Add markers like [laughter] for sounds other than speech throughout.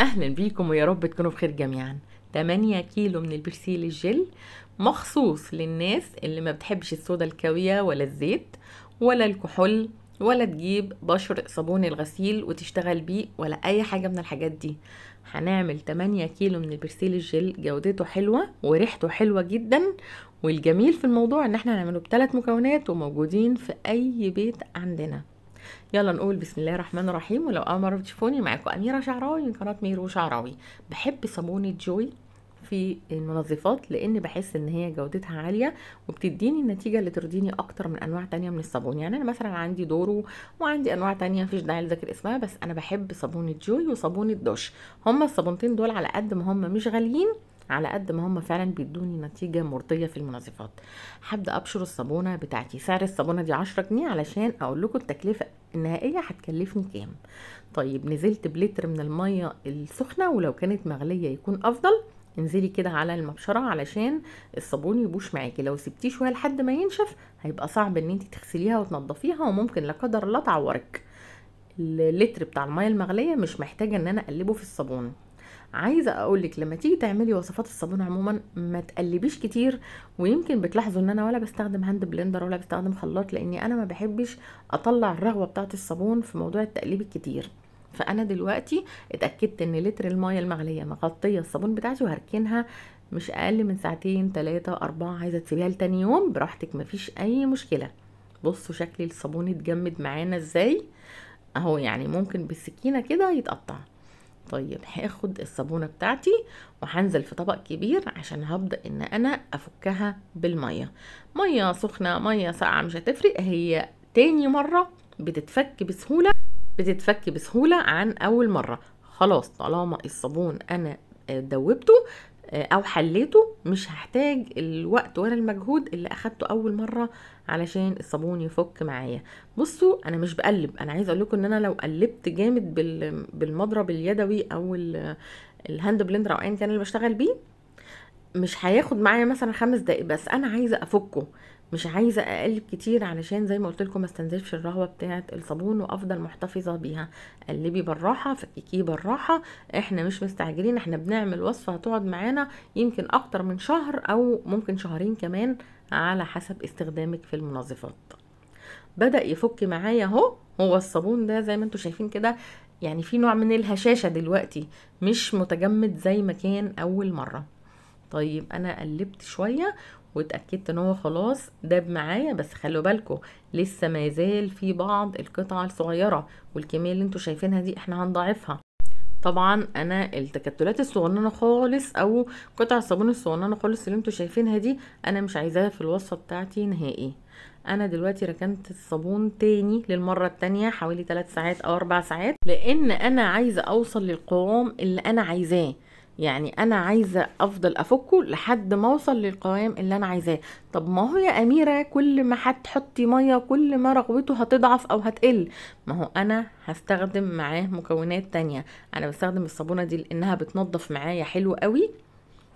اهلا بيكم ويا رب تكونوا بخير جميعا 8 كيلو من البرسيل الجل مخصوص للناس اللي ما بتحبش الصودا الكاوية ولا الزيت ولا الكحول ولا تجيب بشر صابون الغسيل وتشتغل بيه ولا اي حاجة من الحاجات دي هنعمل 8 كيلو من البرسيل الجل جودته حلوة وريحته حلوة جدا والجميل في الموضوع ان احنا هنعمله بثلاث مكونات وموجودين في اي بيت عندنا يلا نقول بسم الله الرحمن الرحيم ولو اول مره بتشوفوني معاكم اميره شعراوي من قناه ميرو شعراوي بحب صابونه جوي في المنظفات لان بحس ان هي جودتها عاليه وبتديني النتيجه اللي ترضيني اكتر من انواع تانية من الصابون يعني انا مثلا عندي دورو وعندي انواع تانية مفيش داعي لذكر اسمها بس انا بحب صابونه جوي وصابونه دوش هما الصابونتين دول على قد ما هما مش غاليين على قد ما هم فعلا بيدوني نتيجه مرضيه في المنظفات هبدا ابشر الصابونه بتاعتي سعر الصابونه دي عشرة جنيه علشان اقول لكم التكلفه النهائيه هتكلفني كام طيب نزلت بلتر من الميه السخنه ولو كانت مغليه يكون افضل انزلي كده على المبشره علشان الصابون يبوش معاكي لو سبتيه شويه لحد ما ينشف هيبقى صعب ان انت تغسليها وتنضفيها وممكن لا قدر الله تعورك اللتر بتاع الميه المغليه مش محتاجه ان انا اقلبه في الصابون عايزه اقول لك لما تيجي تعملي وصفات الصابون عموما ما تقلبيش كتير ويمكن بتلاحظوا ان انا ولا بستخدم هاند بلندر ولا بستخدم خلاط لاني انا ما بحبش اطلع الرغوه بتاعه الصابون في موضوع التقليب الكتير فانا دلوقتي اتاكدت ان لتر المايه المغليه مغطيه الصابون بتاعتي وهركنها مش اقل من ساعتين ثلاثة أربعة عايزه تسيبيها لتاني يوم براحتك مفيش اي مشكله بصوا شكل الصابون اتجمد معانا ازاي اهو يعني ممكن بالسكينه كده يتقطع طيب هاخد الصابونه بتاعتي وهنزل في طبق كبير عشان هبدا ان انا افكها بالميه ميه سخنه ميه ساقعه مش هتفرق هي تاني مره بتتفك بسهوله بتتفك بسهوله عن اول مره خلاص طالما الصابون انا دوبته او حليته مش هحتاج الوقت ولا المجهود اللي اخدته اول مره علشان الصابون يفك معايا بصوا انا مش بقلب انا عايز اقول لكم ان انا لو قلبت جامد بالمضرب اليدوي او الهاند بلندر او ايا كان اللي بشتغل بيه مش هياخد معايا مثلا خمس دقايق بس انا عايزه افكه مش عايزه اقلب كتير علشان زي ما قلت لكم ما استنزفش الرهوه بتاعه الصابون وافضل محتفظه بيها قلبي بالراحه فككيه بالراحه احنا مش مستعجلين احنا بنعمل وصفه هتقعد معانا يمكن اكتر من شهر او ممكن شهرين كمان على حسب استخدامك في المنظفات بدا يفك معايا اهو هو الصابون ده زي ما انتم شايفين كده يعني في نوع من الهشاشه دلوقتي مش متجمد زي ما كان اول مره طيب انا قلبت شويه واتاكدت ان هو خلاص داب معايا بس خلوا بالكم لسه ما يزال في بعض القطع الصغيره والكميه اللي انتوا شايفينها دي احنا هنضاعفها طبعا انا التكتلات الصغننه خالص او قطع الصابون الصغننه خالص اللي انتوا شايفينها دي انا مش عايزاها في الوصفه بتاعتي نهائي انا دلوقتي ركنت الصابون تاني للمره التانية حوالي 3 ساعات او 4 ساعات لان انا عايزه اوصل للقوام اللي انا عايزاه يعني انا عايزه افضل افكه لحد ما اوصل للقوام اللي انا عايزاه طب ما هو يا اميره كل ما هتحطي ميه كل ما رغوته هتضعف او هتقل ما هو انا هستخدم معاه مكونات تانية انا بستخدم الصابونه دي لانها بتنظف معايا حلو قوي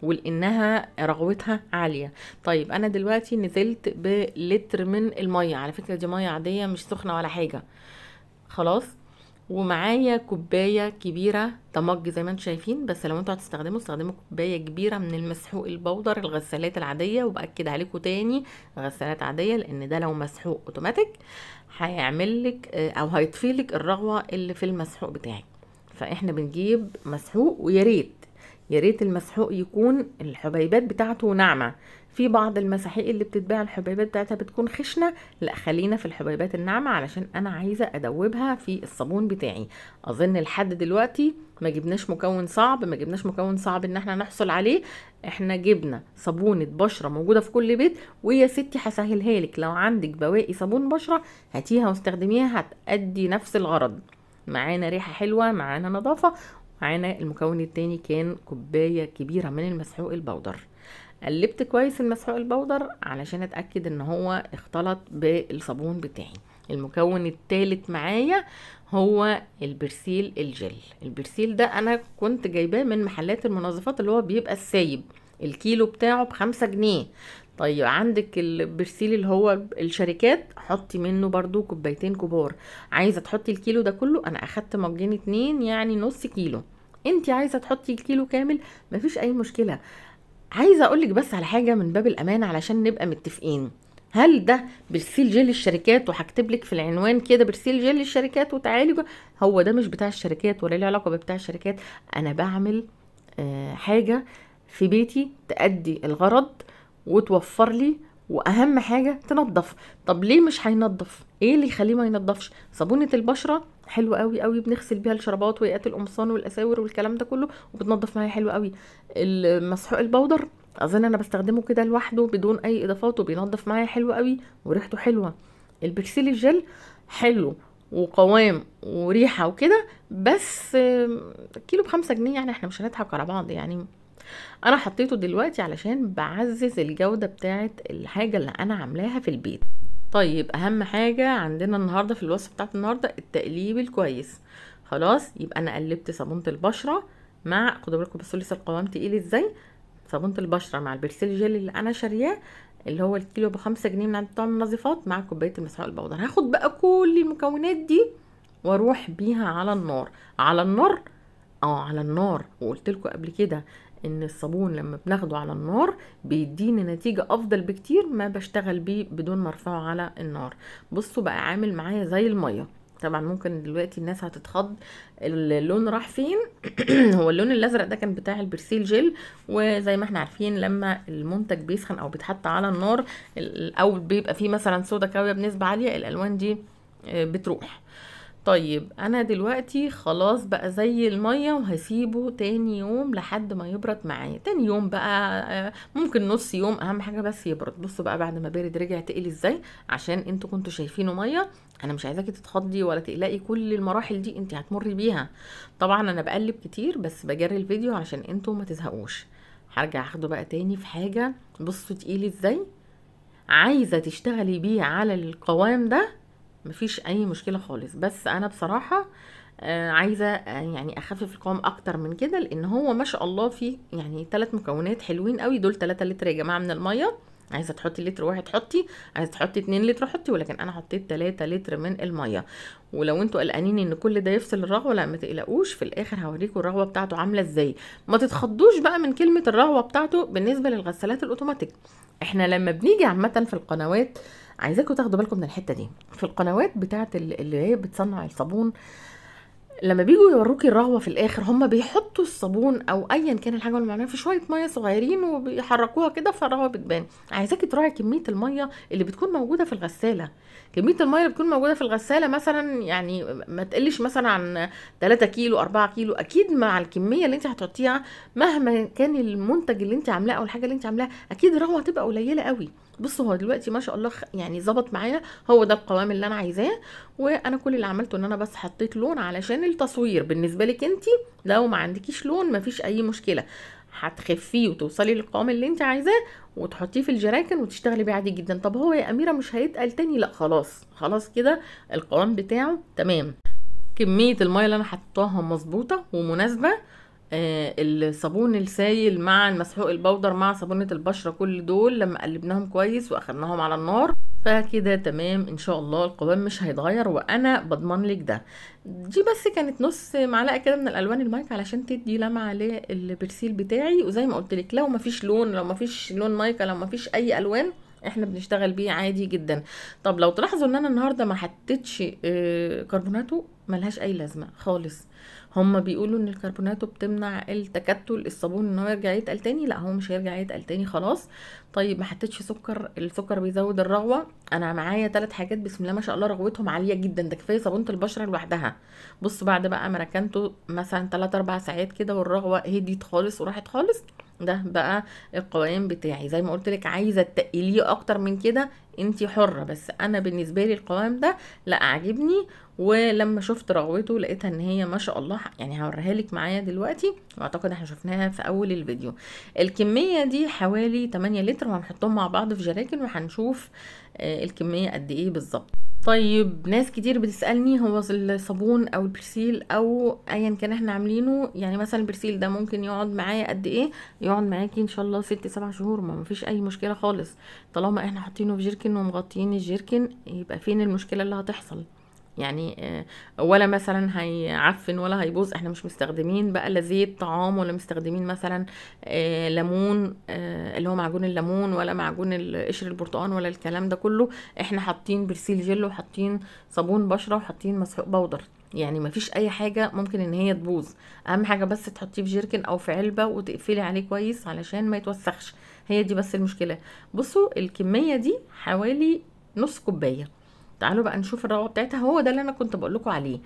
ولانها رغوتها عاليه طيب انا دلوقتي نزلت بلتر من الميه على فكره دي ميه عاديه مش سخنه ولا حاجه خلاص ومعايا كوبايه كبيره تمج زي ما انتم شايفين بس لو انتوا هتستخدموا استخدموا كوبايه كبيره من المسحوق البودر الغسالات العاديه وباكد عليكم تاني غسالات عاديه لان ده لو مسحوق اوتوماتيك هيعمل لك آه، او هيطفي لك الرغوه اللي في المسحوق بتاعك فاحنا بنجيب مسحوق ويا ريت يا ريت المسحوق يكون الحبيبات بتاعته ناعمه في بعض المساحيق اللي بتتباع الحبيبات بتاعتها بتكون خشنه لا خلينا في الحبيبات الناعمه علشان انا عايزه ادوبها في الصابون بتاعي اظن لحد دلوقتي ما جبناش مكون صعب ما جبناش مكون صعب ان احنا نحصل عليه احنا جبنا صابونه بشره موجوده في كل بيت ويا ستي هسهلها لك لو عندك بواقي صابون بشره هاتيها واستخدميها هتأدي نفس الغرض معانا ريحه حلوه معانا نظافه معانا المكون التاني كان كوبايه كبيره من المسحوق البودر قلبت كويس المسحوق البودر علشان اتاكد ان هو اختلط بالصابون بتاعي المكون الثالث معايا هو البرسيل الجل البرسيل ده انا كنت جايباه من محلات المنظفات اللي هو بيبقى السايب الكيلو بتاعه بخمسة جنيه طيب عندك البرسيل اللي هو الشركات حطي منه برضو كوبايتين كبار عايزه تحطي الكيلو ده كله انا اخدت مجين اتنين يعني نص كيلو انت عايزه تحطي الكيلو كامل مفيش اي مشكله عايزه اقولك بس على حاجه من باب الامان علشان نبقى متفقين هل ده برسيل جل الشركات وهكتب لك في العنوان كده برسيل جل الشركات وتعالي هو ده مش بتاع الشركات ولا له علاقه بتاع الشركات انا بعمل آه، حاجه في بيتي تأدي الغرض وتوفر لي واهم حاجه تنظف طب ليه مش هينظف ايه اللي يخليه ما ينظفش صابونه البشره حلوه قوي قوي بنغسل بيها الشربات وهيئات القمصان والاساور والكلام ده كله وبتنظف معايا حلو قوي المسحوق البودر اظن انا بستخدمه كده لوحده بدون اي اضافات وبينظف معايا حلو قوي وريحته حلوه البكسيل الجل حلو وقوام وريحه وكده بس كيلو بخمسة جنيه يعني احنا مش هنضحك على بعض يعني انا حطيته دلوقتي علشان بعزز الجودة بتاعة الحاجة اللي انا عاملاها في البيت طيب اهم حاجة عندنا النهاردة في الوصفة بتاعت النهاردة التقليب الكويس خلاص يبقى انا قلبت صابونة البشرة مع خدوا بالكم بصوا لسه القوام تقيل ازاي صابونة البشرة مع البرسيل جيل اللي انا شارياه اللي هو الكيلو بخمسة جنيه من عند بتوع النظيفات مع كوباية المسحوق البودر هاخد بقى كل المكونات دي واروح بيها على النار على النار اه على النار وقلت لكم قبل كده ان الصابون لما بناخده على النار بيديني نتيجة افضل بكتير ما بشتغل بيه بدون ما ارفعه على النار بصوا بقى عامل معايا زي المية طبعا ممكن دلوقتي الناس هتتخض اللون راح فين [clears throat] هو اللون الازرق ده كان بتاع البرسيل جيل وزي ما احنا عارفين لما المنتج بيسخن او بيتحط على النار او بيبقى فيه مثلا صودا كاويه بنسبه عاليه الالوان دي آه، بتروح طيب انا دلوقتي خلاص بقى زي المية وهسيبه تاني يوم لحد ما يبرد معايا تاني يوم بقى آه، ممكن نص يوم اهم حاجة بس يبرد بصوا بقى بعد ما بارد رجع تقلي ازاي عشان انتوا كنتوا شايفينه مية انا مش عايزاكي تتخضي ولا تقلقي كل المراحل دي انت هتمري بيها طبعا انا بقلب كتير بس بجري الفيديو عشان انتوا ما تزهقوش هرجع اخده بقى تاني في حاجة بصوا تقيل ازاي عايزة تشتغلي بيه على القوام ده مفيش اي مشكله خالص بس انا بصراحه آه، عايزه آه، يعني اخفف القوام اكتر من كده لان هو ما شاء الله فيه يعني ثلاث مكونات حلوين قوي دول 3 لتر يا جماعه من الميه عايزه تحطي لتر واحد حطي عايزه تحطي 2 لتر حطي ولكن انا حطيت 3 لتر من الميه ولو انتوا قلقانين ان كل ده يفصل الرغوه لا ما تقلقوش في الاخر هوريكم الرغوه بتاعته عامله ازاي ما تتخضوش بقى من كلمه الرغوه بتاعته بالنسبه للغسالات الاوتوماتيك احنا لما بنيجي عامه في القنوات آه عايزاكم تاخدوا بالكم من الحته دي في القنوات بتاعه اللي هي بتصنع الصابون لما بيجوا يوروكي الرغوه في الاخر هم بيحطوا الصابون او ايا كان الحاجه معناها في شويه ميه صغيرين وبيحركوها كده فالرغوه بتبان عايزاكي تراعي كميه الميه اللي بتكون موجوده في الغساله كميه الميه اللي بتكون موجوده في الغساله مثلا يعني ما تقلش مثلا عن 3 كيلو 4 كيلو اكيد مع الكميه اللي انت هتحطيها مهما كان المنتج اللي انت عاملاه او الحاجه اللي انت عاملاها اكيد الرغوه هتبقى قليله قوي بصوا هو دلوقتي ما شاء الله يعني ظبط معايا هو ده القوام اللي انا عايزاه وانا كل اللي عملته ان انا بس حطيت لون علشان التصوير بالنسبه لك انت لو ما عندكيش لون مفيش اي مشكله هتخفيه وتوصلي للقوام اللي انت عايزاه وتحطيه في الجراكن وتشتغلي بيه عادي جدا طب هو يا اميره مش هيتقل تاني لا خلاص خلاص كده القوام بتاعه تمام كميه الميه اللي انا حطاها مظبوطه ومناسبه آه، الصابون السايل مع المسحوق البودر مع صابونه البشره كل دول لما قلبناهم كويس واخدناهم على النار فكده تمام ان شاء الله القوام مش هيتغير وانا بضمن لك ده دي بس كانت نص معلقه كده من الالوان المايك علشان تدي لمعه للبرسيل بتاعي وزي ما قلت لك لو مفيش لون لو مفيش لون مايكا لو مفيش اي الوان احنا بنشتغل بيه عادي جدا طب لو تلاحظوا ان انا النهارده ما حطيتش آه، كربوناتو ملهاش اي لازمه خالص هما بيقولوا ان الكربوناتو بتمنع التكتل الصابون ان هو يرجع يتقل تاني لا هو مش هيرجع يتقل تاني خلاص طيب ما حطيتش سكر السكر بيزود الرغوه انا معايا تلات حاجات بسم الله ما شاء الله رغوتهم عاليه جدا ده كفايه صابونه البشره لوحدها بص بعد بقى ما ركنته مثلا تلات اربع ساعات كده والرغوه هديت خالص وراحت خالص ده بقى القوام بتاعي زي ما قلت لك عايزه تقليه اكتر من كده انت حرة بس انا بالنسبة لي القوام ده لا عاجبني ولما شفت رغوته لقيتها ان هي ما شاء الله يعني هوريها لك معايا دلوقتي واعتقد احنا شفناها في اول الفيديو الكمية دي حوالي 8 لتر وهنحطهم مع بعض في جراكن وهنشوف آه، الكمية قد ايه بالظبط طيب ناس كتير بتسألني هو الصابون او البرسيل او ايا كان احنا عاملينه يعني مثلا البرسيل ده ممكن يقعد معايا قد ايه يقعد معاكي ان شاء الله ست سبع شهور ما مفيش اي مشكلة خالص طالما احنا حاطينه في جيركن ومغطيين الجيركن يبقى فين المشكلة اللي هتحصل يعني آه، ولا مثلا هيعفن ولا هيبوظ احنا مش مستخدمين بقى لا زيت طعام ولا مستخدمين مثلا آه، ليمون آه، اللي هو معجون الليمون ولا معجون قشر البرتقال ولا الكلام ده كله احنا حاطين برسيل جل وحاطين صابون بشره وحاطين مسحوق بودر يعني مفيش اي حاجه ممكن ان هي تبوظ اهم حاجه بس تحطيه في جيركن او في علبه وتقفلي عليه كويس علشان ما يتوسخش هي دي بس المشكله بصوا الكميه دي حوالي نص كوبايه تعالوا بقى نشوف الرغوه بتاعتها هو ده اللي انا كنت بقول لكم عليه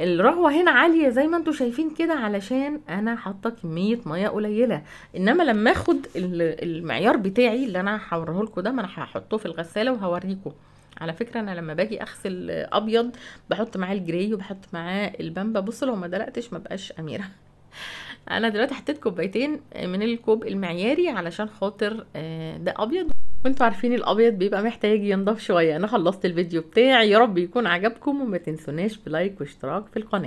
الرغوه هنا عاليه زي ما انتم شايفين كده علشان انا حاطه كميه ميه قليله انما لما اخد المعيار بتاعي اللي انا هوريه لكم ده ما انا هحطه في الغساله وهوريكم على فكره انا لما باجي اغسل ابيض بحط معاه الجراي وبحط معاه البامبا بصوا لو ما دلقتش ما بقاش اميره [laughs] انا دلوقتي حطيت كوبايتين من الكوب المعياري علشان خاطر آه، ده ابيض وانتوا عارفين الابيض بيبقى محتاج ينضف شويه انا خلصت الفيديو بتاعي يا رب يكون عجبكم وما تنسوناش بلايك واشتراك في القناه